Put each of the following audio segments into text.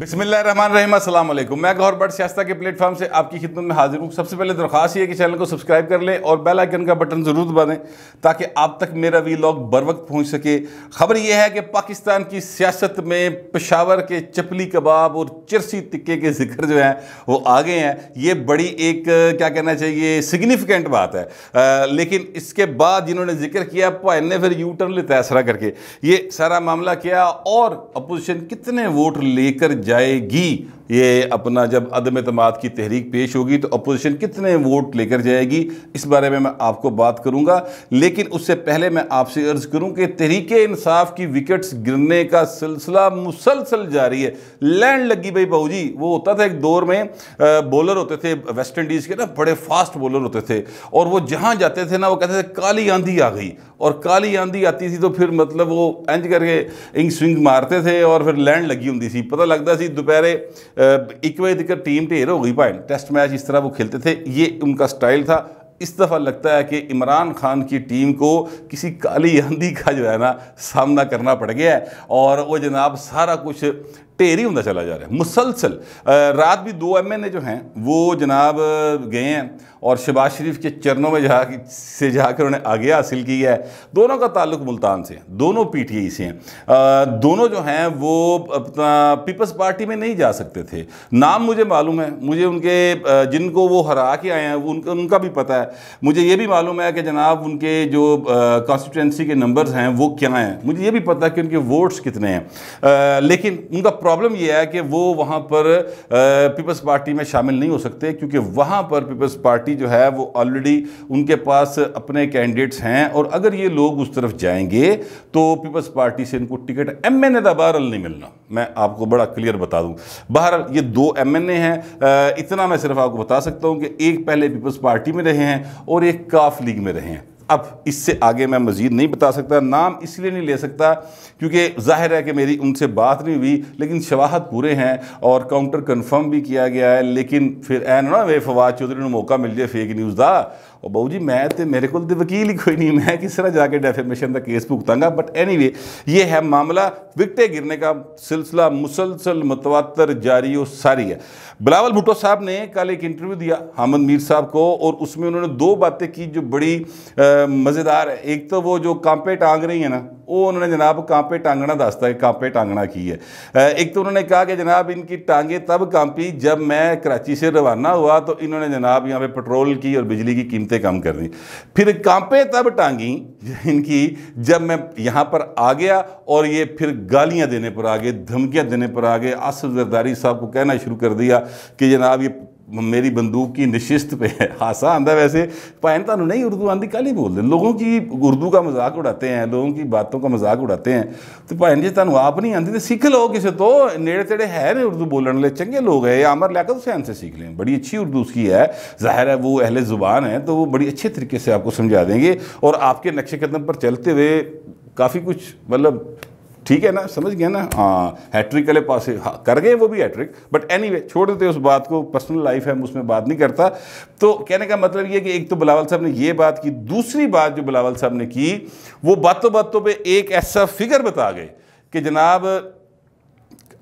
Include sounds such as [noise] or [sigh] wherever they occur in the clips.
बिसमीम असल मैं गौर बट सियास्ता के प्लेटफॉर्म से आपकी खिदमत में हाजिर हूँ सबसे पहले दरख्वास्त ये कि चैनल को सब्सक्राइब कर लें और बेल आइकन का बटन ज़रूर दबा दें ताकि आप तक मेरा वी लॉग बर वक्त पहुँच सके खबर यह है कि पाकिस्तान की सियासत में पेशावर के चपली कबाब और चिरसी तिक्के के जिक्र जो हैं वो आगे हैं ये बड़ी एक क्या कहना चाहिए सिग्निफिकेंट बात है आ, लेकिन इसके बाद जिन्होंने जिक्र किया पाइन ने फिर यू टर्न लिया तैसरा करके ये सारा मामला किया और अपोजिशन कितने वोट लेकर जाएगी ये अपना जब अदम अतमाद की तहरीक पेश होगी तो अपोजिशन कितने वोट लेकर जाएगी इस बारे में मैं आपको बात करूँगा लेकिन उससे पहले मैं आपसे अर्ज़ करूँ कि तहरीक इंसाफ की विकेट्स गिरने का सिलसिला मुसलसल जारी है लैंड लगी भाई बहू जी वो होता था एक दौर में बॉलर होते थे वेस्ट इंडीज़ के ना बड़े फास्ट बॉलर होते थे और वो जहाँ जाते थे ना वो कहते थे काली आंधी आ गई और काली आंधी आती थी तो फिर मतलब वो एंज करके इंग स्विंग मारते थे और फिर लैंड लगी होती थी पता लगता सी दोपहरे एक बार दिक्कत टीम ढेर हो गई भाई टेस्ट मैच इस तरह वो खेलते थे ये उनका स्टाइल था इस दफ़ा लगता है कि इमरान खान की टीम को किसी काली आंधी का जो है ना सामना करना पड़ गया है और वो जनाब सारा कुछ ही होता चला जा रहा है मुसलसल रात भी दो एम एन ए जो हैं वो जनाब गए हैं और शबाज शरीफ के चरणों में जा से जाकर उन्हें आगे हासिल की है दोनों का ताल्लुक मुल्तान से दोनों पी टी आई से हैं दोनों जो हैं वो अपना पीपल्स पार्टी में नहीं जा सकते थे नाम मुझे मालूम है मुझे उनके जिनको वो हरा के आए हैं वो उनका उनका भी पता है मुझे ये भी मालूम है कि जनाब उनके जो कॉन्स्टिट्यूंसी के नंबर्स हैं वो क्या हैं मुझे ये भी पता है कि उनके वोट्स कितने हैं लेकिन उनका प्रॉब्लम यह है कि वो वहाँ पर पीपल्स पार्टी में शामिल नहीं हो सकते क्योंकि वहाँ पर पीपल्स पार्टी जो है वो ऑलरेडी उनके पास अपने कैंडिडेट्स हैं और अगर ये लोग उस तरफ जाएंगे तो पीपल्स पार्टी से इनको टिकट एम एन ए का नहीं मिलना मैं आपको बड़ा क्लियर बता दूँ बाहर ये दो एम एन ए हैं इतना मैं सिर्फ आपको बता सकता हूँ कि एक पहले पीपल्स पार्टी में रहे हैं और एक काफ लीग में रहे हैं अब इससे आगे मैं मज़ीद नहीं बता सकता नाम इसलिए नहीं ले सकता क्योंकि जाहिर है कि मेरी उनसे बात नहीं हुई लेकिन शवाहद पूरे हैं और काउंटर कन्फर्म भी किया गया है लेकिन फिर ऐन ना वे फवाद चौधरी ने मौका मिल जाए फेक न्यूज़ का और बहू जी मैं तो मेरे को वकील ही कोई नहीं मैं किस तरह जाके डेफेमेशन का केस भुगतानगा बट एनी anyway, ये है मामला विकटे गिरने का सिलसिला मुसलसल मतवातर जारी और सारी है बिलावल भुट्टो साहब ने कल एक इंटरव्यू दिया हामद मीर साहब को और उसमें उन्होंने दो बातें की जो बड़ी आ, मज़ेदार एक तो वो जो कांपे टांग रही है ना वो उन्होंने जनाब कांपे टांगना दसता है कांपे टांगना की है एक तो उन्होंने कहा कि जनाब इनकी टांगे तब कांपी जब मैं कराची से रवाना हुआ तो इन्होंने जनाब यहाँ पे पेट्रोल की और बिजली की कीमतें कम कर दी फिर कांपे तब टांगी इनकी जब मैं यहाँ पर आ गया और ये फिर गालियाँ देने पर आ गए धमकियाँ देने पर आ गए आसफ जरदारी साहब को कहना शुरू कर दिया कि जनाब ये मेरी बंदूक की नशिस्त पे है हादसा आता वैसे भाएं तू नहीं उर्दू आँधी कल ही बोलते लोगों की उर्दू का मजाक उड़ाते हैं लोगों की बातों का मजाक उड़ाते हैं तो भाई जी तू आप नहीं आँधी तो सीख लो किसी तो नेड़े तेड़े है ने उर्दू बोलने वे चंगे लोग है आमर लिया तो सैन से सीख लें बड़ी अच्छी उर्दू उसकी है जाहिर है वो अहले ज़ुबान है तो वो बड़ी अच्छे तरीके से आपको समझा देंगे और आपके नक्शे कदम पर चलते हुए काफ़ी कुछ मतलब ठीक है ना समझ गया ना हाँ हैट्रिक वाले पास हाँ, कर गए वो भी हैट्रिक बट एनी anyway, छोड़ देते उस बात को पर्सनल लाइफ है हम उसमें बात नहीं करता तो कहने का मतलब ये कि एक तो बिलावल साहब ने ये बात की दूसरी बात जो बिलावल साहब ने की वो बातों बातों पर एक ऐसा फिगर बता गए कि जनाब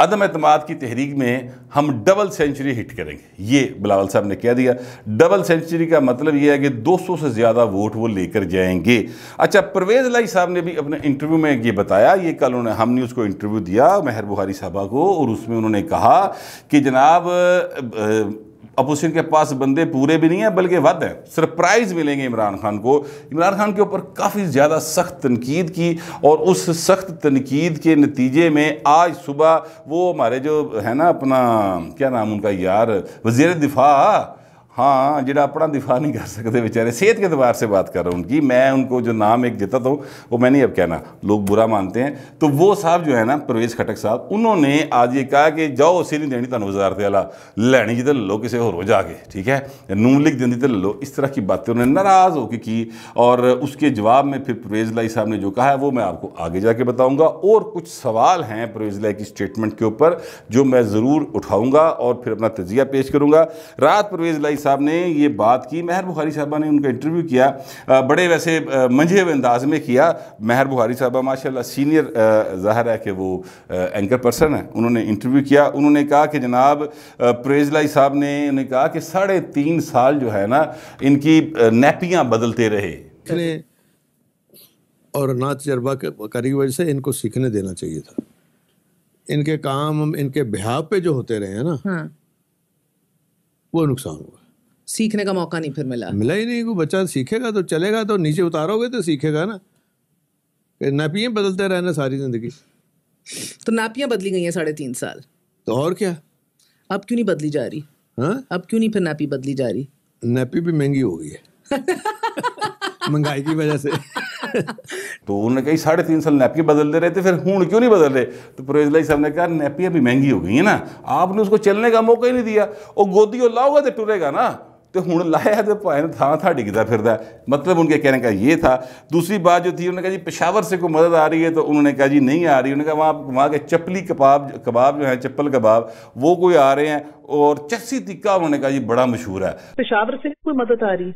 अदम अतमाद की तहरीक में हम डबल सेंचुरी हिट करेंगे ये बिलावल साहब ने कह दिया डबल सेंचुरी का मतलब ये है कि 200 से ज़्यादा वोट वो लेकर जाएंगे अच्छा परवेज़ लाई साहब ने भी अपने इंटरव्यू में ये बताया ये कल उन्होंने हमने उसको इंटरव्यू दिया मेहर बुहारी साहबा को और उसमें उन्होंने कहा कि जनाब अपोजिशन के पास बंदे पूरे भी नहीं हैं बल्कि वध हैं सरप्राइज़ मिलेंगे इमरान खान को इमरान खान के ऊपर काफ़ी ज़्यादा सख्त तनकीद की और उस सख्त तनकीद के नतीजे में आज सुबह वो हमारे जो है ना अपना क्या नाम उनका यार वजीर दिफा हाँ जो अपना दिफा नहीं कर सकते बेचारे सेहत के अतबार से बात कर रहा हूँ उनकी मैं उनको जो नाम एक देता था वो मैं नहीं अब कहना लोग बुरा मानते हैं तो वो साहब जो है ना परवेज खटक साहब उन्होंने आज ये कहा कि जाओ उसे नहीं देनी तुम वजारत आला लैनी जी तो लो किसी हो रोज ठीक है नून लिख दें तो लो इस तरह की बातें उन्होंने नाराज़ होकर की और उसके जवाब में फिर परवेज लाई साहब ने जो कहा है वो मैं आपको आगे जाके बताऊँगा और कुछ सवाल हैं परवेज लाई की स्टेटमेंट के ऊपर जो मैं ज़रूर उठाऊँगा और फिर अपना तजिया पेश करूँगा रात परवेज लाई साहब ने ये बात की महर बुखारी साहबा ने उनका इंटरव्यू किया बड़े वैसे मंझे हुए अंदाज में किया महर बुखारी साहबा माशा सीनियर ज़ाहिर है कि वो एंकर पर्सन है उन्होंने इंटरव्यू किया उन्होंने कहा कि जनाब प्रेजलाई साहब ने उन्हें कहा कि साढ़े तीन साल जो है ना इनकी नैपियाँ बदलते रहे और ना तजर्बा करी वजह से इनको सीखने देना चाहिए था इनके काम इनके बिहाव पे जो होते रहे हैं ना हाँ। वो नुकसान हुआ सीखने का मौका नहीं फिर मिला मिला ही नहीं वो बच्चा सीखेगा तो चलेगा तो नीचे उतारोगे तो सीखेगा ना नापियाँ बदलते रहना सारी जिंदगी तो नापियाँ बदली गई हैं साढ़े तीन साल तो और क्या अब क्यों नहीं बदली जा रही हाँ अब क्यों नहीं फिर नापी बदली जा रही नापी भी महंगी हो गई है [laughs] महंगाई की वजह से तो उन्होंने कही साढ़े तीन साल नैपिया बदलते रहे थे फिर हूँ क्यों नहीं बदल रहे तो परवेज साहब ने कहा नैपिया भी महंगी हो गई है ना आपने उसको चलने का मौका ही नहीं दिया और गोदी और लाओगे तो टूरेगा ना तो हूँ लाया तो भाई ने थां था डिगता फिर मतलब उनके कहने का ये था दूसरी बात जो थी उन्होंने कहा जी पेशावर से कोई मदद आ रही है तो उन्होंने कहा जी नहीं आ रही उन्होंने कहा वहाँ वहाँ के चपली कबाब कबाब जो हैं चप्पल कबाब वो कोई आ रहे हैं और चस्सी टिक्का उन्होंने कहा जी बड़ा मशहूर है पेशावर से कोई मदद आ रही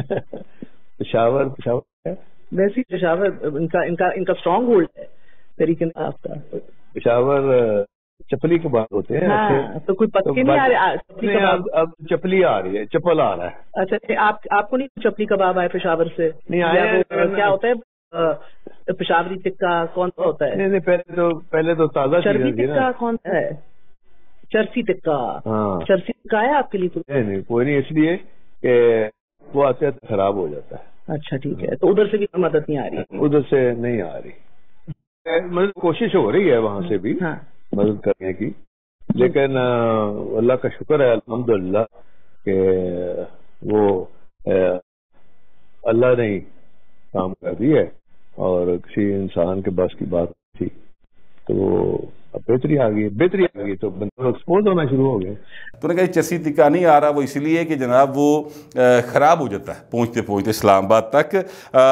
[laughs] पेशावर पेशावर वैसे पेशावर इनका इनका इनका स्ट्रॉन्ग होल्ड है तरीके आपका पेशावर चपली के होते हैं हाँ, तो कोई पत्ते तो नहीं आ रहे अब अब चपली आ रही है चप्पल आ रहा है अच्छा, अच्छा आप आपको नहीं चपली कबाब आए पेशावर से नहीं आया क्या होता है पेशावरी टिक्का कौन सा होता है नहीं नहीं पहले तो पहले तो ताजा चर्बी टिक्का कौन सा है चर्सी टिक्का हाँ। चर्सी टिक्का है आपके लिए नहीं नहीं कोई नहीं इसलिए वो आते तो खराब हो जाता है अच्छा ठीक है तो उधर से भी मदद नहीं आ रही उधर से नहीं आ रही मतलब कोशिश हो रही है वहाँ से भी हाँ मदद करने की लेकिन अल्लाह का शुक्र है अलहमदुल्ला के वो अल्लाह ने काम कर दी है और किसी इंसान के बस की बात थी तो अब बेहतरी आ गई बेहतरी आ गई तो एक्सपोज होना शुरू हो गए तो कहा चसी टिका नहीं आ रहा वो इसलिए कि जनाब वो ख़राब हो जाता है पहुँचते पहुँचते इस्लामाबाद तक आ,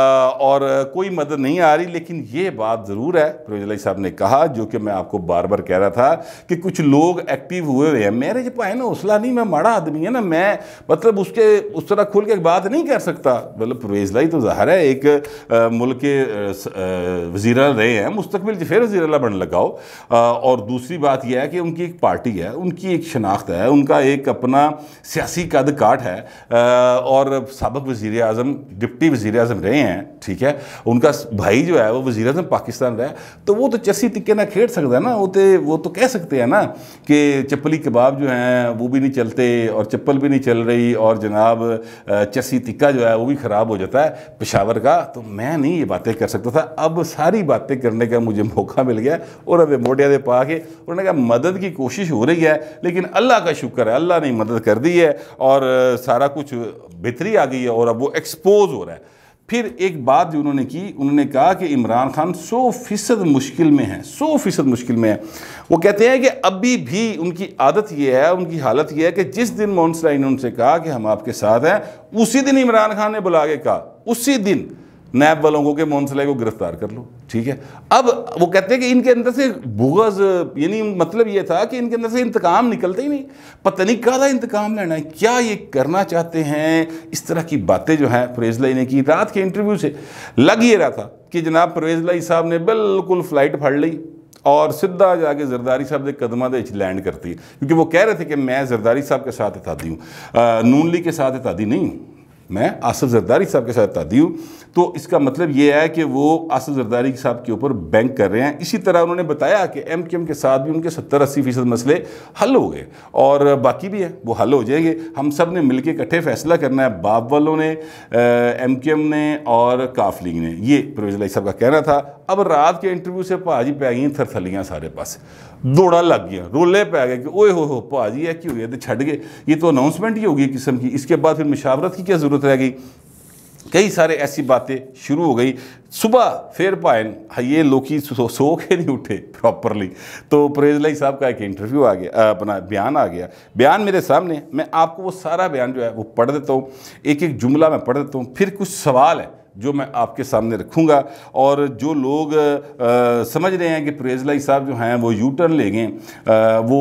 और कोई मदद नहीं आ रही लेकिन ये बात ज़रूर है फिरोजलाई साहब ने कहा जो कि मैं आपको बार बार कह रहा था कि कुछ लोग एक्टिव हुए हुए हैं मेरे जो पाए ना हौसला नहीं मैं माड़ा आदमी है ना मैं मतलब उसके उस तरह खुल के बात नहीं कर सकता मतलब फिरोजलाई तो ज़ाहिर है एक मुल्क के वजीर रहे हैं मुस्तबिल फिर वजीर बन लगाओ और दूसरी बात यह है कि उनकी एक पार्टी है उनकी एक शनाख्त है उनका एक अपना सियासी कद काट है और सबक वज़ी अजम डिप्टी वज़ी अजम रहे हैं ठीक है उनका भाई जो है वो वज़ी अजम पाकिस्तान रहा तो वो तो चस्सी टिक्के ना खेड़ सकता है ना वो तो वो तो कह सकते हैं ना कि चप्पली कबाब जो हैं वो भी नहीं चलते और चप्पल भी नहीं चल रही और जनाब चस्सी टिक्का जो है वो भी ख़राब हो जाता है पेशावर का तो मैं नहीं ये बातें कर सकता था अब सारी बातें करने का मुझे मौका मिल गया और अब मोटिया पा के उन्होंने कहा मदद की कोशिश हो रही है लेकिन अल्लाह का शुक्र है अल्लाह ने मदद कर दी है और सारा कुछ बेहतरी आ गई है और अब वो एक्सपोज हो रहा है फिर एक बात जो उन्होंने की उन्होंने कहा कि इमरान खान सौ फीसद मुश्किल में है सौ फीसद मुश्किल में है वो कहते हैं कि अभी भी उनकी आदत ये है उनकी हालत ये है कि जिस दिन मोहन सराइन ने उनसे कहा कि हम आपके साथ हैं उसी दिन इमरान खान ने बुला के कहा उसी दिन नैब वालों को कि मोनसले को गिरफ्तार कर लो ठीक है अब वो कहते हैं कि इनके अंदर से भूगज यानी मतलब ये था कि इनके अंदर से इंतकाम निकलते ही नहीं पता नहीं कहा इंतकाम लेना है क्या ये करना चाहते हैं इस तरह की बातें जो हैं फरेजलाई ने की रात के इंटरव्यू से लग ये रहा था कि जनाब परवेजलाई साहब ने बिल्कुल फ्लाइट फाड़ ली और सीधा जाके जरदारी साहब के कदमों के लैंड करती है क्योंकि वो कह रहे थे कि मैं जरदारी साहब के साथ इतादी हूँ नून ली के साथ इतादी नहीं हूँ मैं आसफ जरदारी साहब के साथ तादी हूँ तो इसका मतलब ये है कि वो आसफ जरदारी साहब के ऊपर बैंक कर रहे हैं इसी तरह उन्होंने बताया कि एम के एम के साथ भी उनके सत्तर अस्सी फीसद मसले हल हो गए और बाकी भी है वो हल हो जाएंगे हम सब ने मिल के इकट्ठे फैसला करना है बाप वालों ने एम एम ने और काफ लीग ने ये परवेज साहब का कहना था अब रात के इंटरव्यू से भाजी पै गई थरथलियाँ सारे पास दौड़ा लग गया रोले पै गए कि ਓਏ हो हो भाजी है कि हो गया तो छड़ गए ये तो अनाउंसमेंट ही होगी किस्म की इसके बाद फिर मुशावरत की क्या ज़रूरत रह गई कई सारे ऐसी बातें शुरू हो गई सुबह फिर पायन ये लोकी सो, सो के नहीं उठे प्रॉपरली तो परेजलाई साहब का एक इंटरव्यू आ गया अपना बयान आ गया बयान मेरे सामने मैं आपको वो सारा बयान जो है वो पढ़ देता हूँ एक एक जुमला मैं पढ़ देता हूँ फिर कुछ सवाल है जो मैं आपके सामने रखूँगा और जो लोग आ, समझ रहे हैं कि परेजलाई साहब जो हैं वो यू टर्न लेंगे वो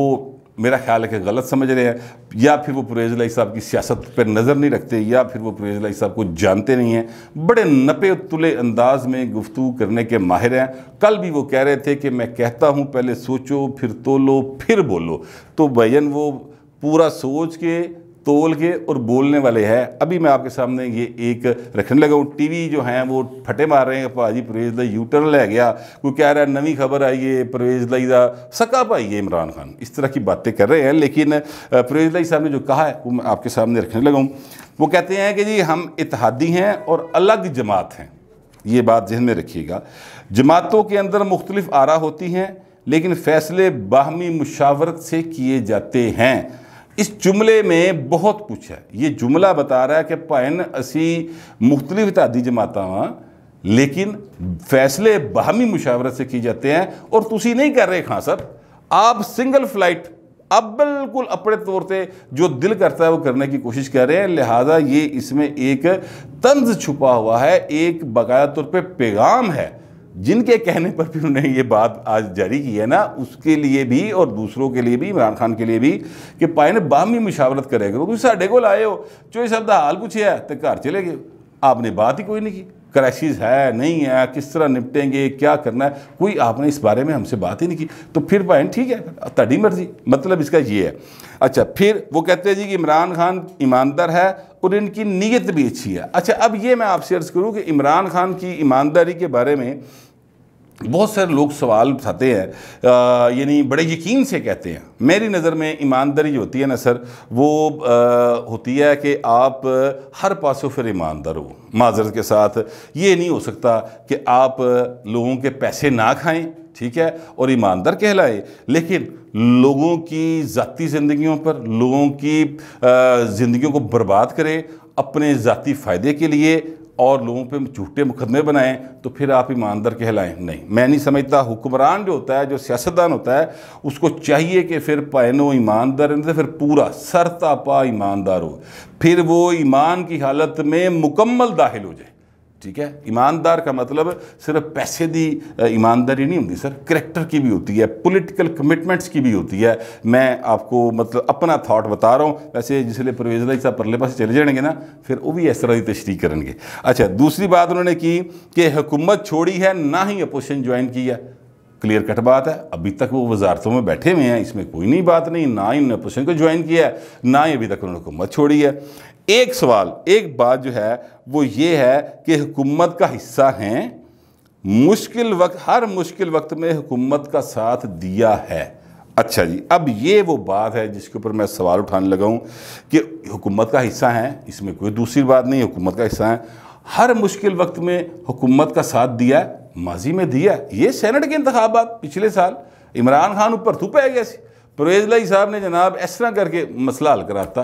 मेरा ख्याल है कि गलत समझ रहे हैं या फिर वो परेजलाई साहब की सियासत पर नज़र नहीं रखते या फिर वो परेजलाई साहब को जानते नहीं हैं बड़े नपे तुले अंदाज में गुफ्तु करने के माहिर हैं कल भी वो कह रहे थे कि मैं कहता हूँ पहले सोचो फिर तोलो फिर बोलो तो बयन वो पूरा सोच के तोल के और बोलने वाले हैं अभी मैं आपके सामने ये एक रखने लगा हूँ टीवी जो हैं वो फटे मार रहे हैं भाजी परवेज का यूटर लै गया कोई कह रहा है नवी खबर आई है परवेज लाई का सका भाई है इमरान खान इस तरह की बातें कर रहे हैं लेकिन परवेज लाई साहब ने जो कहा है वो मैं आपके सामने रखने लगा हूँ वो कहते हैं कि जी हम इतिहादी हैं और अलग जमात हैं ये बात जहन में रखिएगा जमातों के अंदर मुख्तलिफ आरा होती हैं लेकिन फैसले बाहमी मुशावरत से किए जाते हैं इस जुमले में बहुत कुछ है ये जुमला बता रहा है कि भैन असी मुख्तलिफ तादी जमात वहाँ लेकिन फैसले बाहमी मुशावरत से किए जाते हैं और तुम नहीं कर रहे खां साहब आप सिंगल फ्लाइट अब बिल्कुल अपने तौर पर जो दिल करता है वो करने की कोशिश कर रहे हैं लिहाजा ये इसमें एक तंज छुपा हुआ है एक बाकायदा तौर पर पे पैगाम है जिनके कहने पर भी उन्होंने ये बात आज जारी की है ना उसके लिए भी और दूसरों के लिए भी इमरान खान के लिए भी कि पाइन बाहमी मुशावरत करेगा क्योंकि साढ़े को आए हो चो साहब का हाल पूछे तो घर चले गए आपने बात ही कोई नहीं की क्राइसिस है नहीं है किस तरह निपटेंगे क्या करना है कोई आपने इस बारे में हमसे बात ही नहीं की तो फिर भाई ठीक है तड़ी मर्जी मतलब इसका ये है अच्छा फिर वो कहते हैं जी कि इमरान खान ईमानदार है और इनकी नीयत भी अच्छी है अच्छा अब ये मैं आपसे अर्ज़ करूँ कि इमरान खान की ईमानदारी के बारे में बहुत सारे लोग सवाल उठाते हैं यानी बड़े यकीन से कहते हैं मेरी नज़र में ईमानदारी जो होती है ना सर वो आ, होती है कि आप हर पासों फिर ईमानदार हो माजरत के साथ ये नहीं हो सकता कि आप लोगों के पैसे ना खाएं ठीक है और ईमानदार कहलाए लेकिन लोगों की ज़ाती ज़िंदगियों पर लोगों की ज़िंदगियों को बर्बाद करें अपने ज़ाती फ़ायदे के लिए और लोगों पे झूठे मुकदमे बनाएं तो फिर आप ईमानदार कहलाएं नहीं मैं नहीं समझता हुक्मरान जो होता है जो सियासतदान होता है उसको चाहिए कि फिर पैनो ईमानदार रहने फिर पूरा सरतापा ईमानदार हो फिर वो ईमान की हालत में मुकम्मल दाखिल हो जाए ठीक है ईमानदार का मतलब सिर्फ पैसे दी ईमानदारी नहीं होती सर करेक्टर की भी होती है पॉलिटिकल कमिटमेंट्स की भी होती है मैं आपको मतलब अपना थाट बता रहा हूँ वैसे जिसल परवेज राय साहब परले पास चले जाएंगे ना फिर वो भी इस तरह की तशरी करेंगे अच्छा दूसरी बात उन्होंने की कि हुकूमत छोड़ी है ना ही अपोजिशन ज्वाइन की है क्लियर कट बात है अभी तक वो वजारतों में बैठे हुए हैं इसमें कोई नहीं बात नहीं ना ही उन्होंने अपोजिशन को ज्वाइन किया है ना ही अभी तक उन्होंने हुकूमत छोड़ी है एक सवाल एक बात जो है वो ये है कि हुकूमत का हिस्सा हैं मुश्किल वक्त हर मुश्किल वक्त में हुकूमत का साथ दिया है अच्छा जी अब ये वो बात है जिसके ऊपर मैं सवाल उठाने लगा हूँ कि हुकूमत का हिस्सा है इसमें कोई दूसरी बात नहीं हुकूमत का हिस्सा है हर मुश्किल वक्त में हुकूमत का साथ दिया है माजी में दिया ये सैनट के इंतबात पिछले साल इमरान खान ऊपर थूपा गया परवेज लाई साहब ने जनाब इस तरह करके मसला हल कराता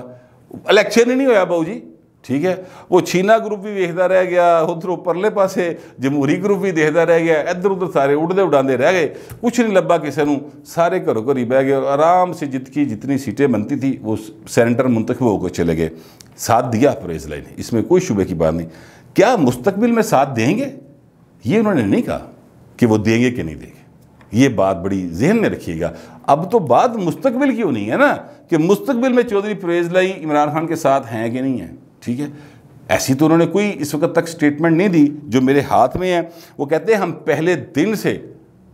इलेक्शन ही नहीं होया बहू जी ठीक है वो छीना ग्रुप भी वेखता रह गया उधरों परले पास जमहूरी ग्रुप भी देखता रह गया इधर उधर सारे उड़ते उड़ाते रह गए कुछ नहीं लगा किसी को सारे घरों घर ही बह गए और आराम से जित की जितनी सीटें बनती थी वो सेंटर मुंतखब होकर चले गए साथ दिया अप्रेज लाइन इसमें कोई शुबे की बात नहीं क्या मुस्तबिल में साथ देंगे ये उन्होंने नहीं कहा कि वो देंगे कि नहीं देंगे ये बात बड़ी जहन में रखिएगा अब तो बात मुस्तबिल क्यों नहीं है ना कि मुस्तबिल में चौधरी परवेज लाई इमरान खान के साथ हैं कि नहीं है ठीक है ऐसी तो उन्होंने कोई इस वक्त तक स्टेटमेंट नहीं दी जो मेरे हाथ में है वो कहते हैं हम पहले दिन से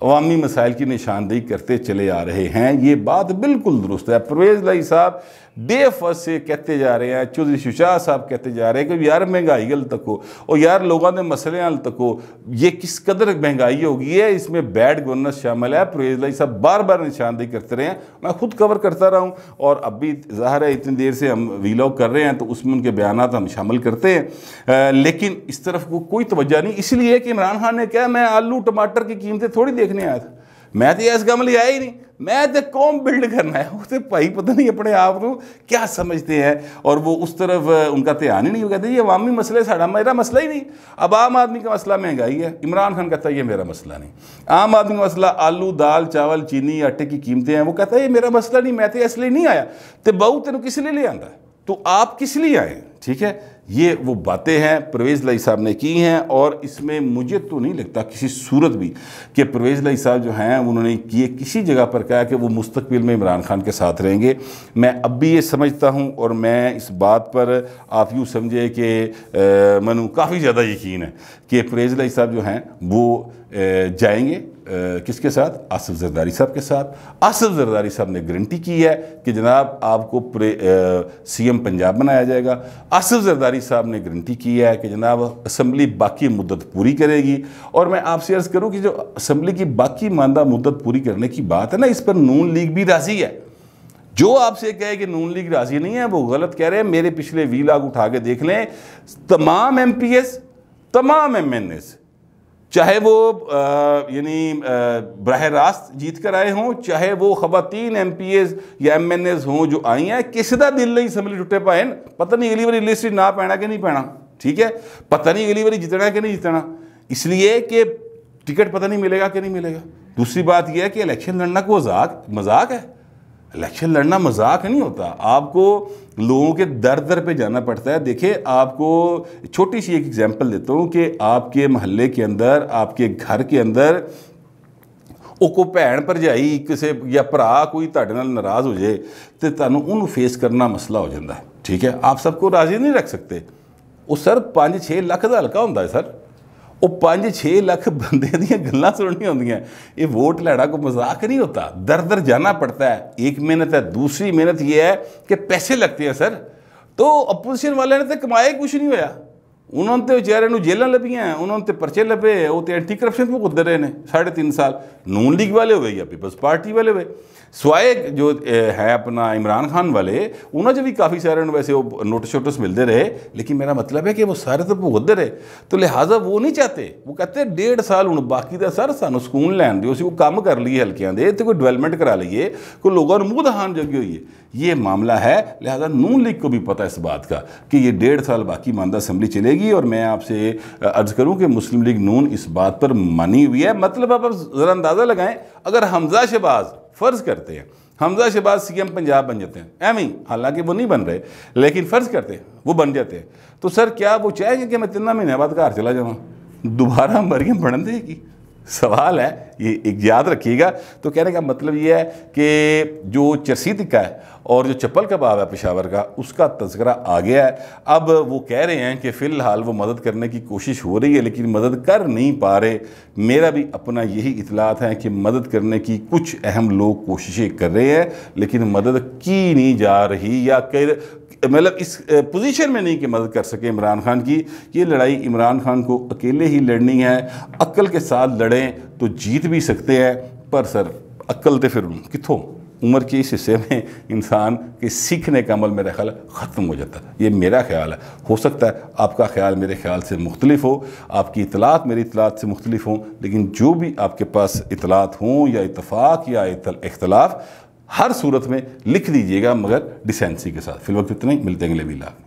अवामी मसाइल की निशानदेही करते चले आ रहे हैं ये बात बिल्कुल दुरुस्त है परवेज़ लाई साहब ਬੇਫਸ कहते जा रहे हैं चौधरी ਚੌਧਰੀ साहब कहते जा रहे हैं कि यार महंगाई हल तको और यार लोगों के मसले हल तको ये किस कदर महंगाई होगी है इसमें बैड गवर्नेंस शामिल है प्रेज लाई साहब बार बार निशानदेही करते रहे हैं मैं खुद कवर करता रहा हूँ और अभी ज़ाहिर है इतनी देर से हम वीलॉग कर रहे हैं तो उसमें उनके बयान हम शामिल करते हैं लेकिन इस तरफ को कोई तोज्जा नहीं इसलिए कि इमरान खान ने कहा मैं आलू टमाटर की कीमतें थोड़ी देखने आया था मैं तो इस गम लिया ही नहीं मैं तो कौम बिल्ड करना है वो तो भाई पता नहीं अपने आप को क्या समझते हैं और वो उस तरफ उनका ध्यान ही नहीं वो कहते ये अवामी मसला साढ़ा मेरा मसला ही नहीं अब आम आदमी का मसला महंगाई है इमरान खान कहता है ये मेरा मसला नहीं आम आदमी का मसला आलू दाल चावल चीनी आटे की कीमतें हैं वो कहता है ये मेरा मसला नहीं मैं तो इसलिए नहीं आया तो बहू तेन किस लिए ले आता तो आप किस लिए आए ठीक है ये वो बातें हैं परवेज़ लाई साहब ने की हैं और इसमें मुझे तो नहीं लगता किसी सूरत भी कि परवेज़ लाई साहब जो हैं उन्होंने किए किसी जगह पर कहा कि वो मुस्तबिल में इमरान खान के साथ रहेंगे मैं अब भी ये समझता हूँ और मैं इस बात पर आप यूँ समझे कि मनु काफ़ी ज़्यादा यकीन है कि परवेज़ लाई साहब जो हैं वो जाएंगे किसके साथ आसफ जरदारी साहब के साथ आसफ जरदारी साहब ने गारंटी की है कि जनाब आपको सीएम पंजाब बनाया जाएगा आसफ जरदारी साहब ने गारंटी की है कि जनाब असम्बली बाकी मुद्दत पूरी करेगी और मैं आपसे अर्ज़ करूँ कि जो असम्बली की बाकी मानदा मुद्दत पूरी करने की बात है ना इस पर नून लीग भी राज़ी है जो आपसे कहे कि नून लीग राज़ी नहीं है वो गलत कह रहे हैं मेरे पिछले वी लाग उठा के देख लें तमाम एम पी एस तमाम एम एन एस चाहे वो यानी बरह रास्त जीत कर आए हों चाहे वो ख़वान एम पी एज या एम एन एज हों जो आई हैं किसी का दिल नहीं असैम्बली टुटे पाए पता नहीं अगली बारी लिस्ट ना पैना कि नहीं पैना ठीक है पता नहीं अगली बार जितना कि नहीं जितना इसलिए कि टिकट पता नहीं मिलेगा कि नहीं मिलेगा दूसरी बात यह है कि इलेक्शन लड़ना को मजाक मजाक है इलेक्शन लड़ना मजाक नहीं होता आपको लोगों के दर दर पे जाना पड़ता है देखिए आपको छोटी सी एक एग्जांपल देता हूँ कि आपके महल्ले के अंदर आपके घर के अंदर वो को भैन भरजाई किसी या भरा कोई ताड़े नाराज़ हो जाए तो तुम्हें फेस करना मसला हो जाता है ठीक है आप सबको राजी नहीं रख सकते वो सर पाँच छः लख का हल्का होंगे सर वो 5 छे लख बंद ਦੀਆਂ सुननी होंगे ये वोट ਵੋਟ ਲੈਣਾ मजाक नहीं होता दर दर जाना पड़ता है एक मेहनत है दूसरी मेहनत ये है कि पैसे लगते हैं सर तो अपोजिशन वाले ने तो कमाया कुछ नहीं होया ਉਹਨਾਂ ਤੇ ਵਿਚਾਰੇ ਨੂੰ ਜੇਲ੍ਹਾਂ ਲੱਭੀਆਂ ਉਹਨਾਂ ਤੇ ਪਰਚੇ ਲੱਭੇ ਉਹ ਤੇ ਐਂਟੀ ਕਰਪਸ਼ਨ ਭੁਗਤ ਰਹੇ ਨੇ 3.5 ਸਾਲ ਨੂਨ ਲੀਗ ਵਾਲੇ ਹੋਵੇ ਜਾਂ ਪੀਪਲਸ ਪਾਰਟੀ ਵਾਲੇ ਹੋਏ ਸਵਾਏ ਜੋ ਹੈ ਆਪਣਾ ਇਮਰਾਨ ਖਾਨ ਵਾਲੇ ਉਹਨਾਂ 'ਚ ਵੀ ਕਾਫੀ ਸਾਰੇ ਨੂੰ ਵੈਸੇ ਉਹ ਨੋਟਿਸ ਸ਼ੋਟਸ ਮਿਲਦੇ ਰਹੇ ਲੇਕਿਨ ਮੇਰਾ ਮਤਲਬ ਹੈ ਕਿ ਉਹ ਸਾਰੇ ਤਾਂ ਭੁਗਤਦੇ ਰਹੇ ਤੋ ਲਿਹਾਜ਼ਾ ਉਹ ਨਹੀਂ ਚਾਹਤੇ ਉਹ ਕਹਤੇ ਡੇਢ ਸਾਲ ਹੁਣ ਬਾਕੀ ਦਾ ਸਰ ਸਾਨੂੰ ਸਕੂਨ ਲੈਣ ਦਿਓ ਅਸੀਂ ਉਹ ਕੰਮ ਕਰ ਲਈਏ ਹਲਕਿਆਂ ਦੇ ਤੇ ਕੋਈ ਡਿਵੈਲਪਮੈਂਟ ਕਰਾ ਲਈਏ ਕੋਈ ਲੋਕਾਂ ਨੂੰ ਮੂਹ ਦਹਾਨ ਜੋਗੀ ਹੋਈਏ ये मामला है लिहाजा नून लीग को भी पता इस बात का कि ये डेढ़ साल बाकी मानदा असम्बली चलेगी और मैं आपसे अर्ज़ करूँ कि मुस्लिम लीग नून इस बात पर मानी हुई है मतलब आप ज़रा अंदाज़ा लगाएं अगर हमजा शहबाज फ़र्ज़ करते हैं हमजा शहबाज एम पंजाब बन जाते हैं एम ही हालांकि वो नहीं बन रहे लेकिन फ़र्ज़ करते हैं वो बन जाते हैं तो सर क्या वो चाहेंगे कि मैं तिना महीने बाद घर चला जाऊँ दोबारा मरियम बढ़न देगी सवाल है ये एक याद रखिएगा तो कहने का मतलब ये है कि जो चरसी तिक्का है और जो चप्पल कबाब है पेशावर का उसका तस्करा आ गया है अब वो कह रहे हैं कि फ़िलहाल वो मदद करने की कोशिश हो रही है लेकिन मदद कर नहीं पा रहे मेरा भी अपना यही इतलात है कि मदद करने की कुछ अहम लोग कोशिशें कर रहे हैं लेकिन मदद की नहीं जा रही या कर मतलब इस पोजीशन में नहीं कि मदद कर सके इमरान खान की ये लड़ाई इमरान खान को अकेले ही लड़नी है अक्ल के साथ लड़ें तो जीत भी सकते हैं पर सर अक्ल तो फिर कितों उम्र के इस हिस्से में इंसान के सीखने का अमल मेरा ख्याल ख़त्म हो जाता है ये मेरा ख्याल है हो सकता है आपका ख्याल मेरे ख्याल से मुख्तलिफ हो आपकी इतलात मेरी इतलात से मुख्तलिफ हों लेकिन जो भी आपके पास इतलात हों या इतफाक़ या इख्तलाफ हर सूरत में लिख दीजिएगा मगर डिसेंसी के साथ फिलवक्त तो इतने मिलते हैं अगले भी लाभ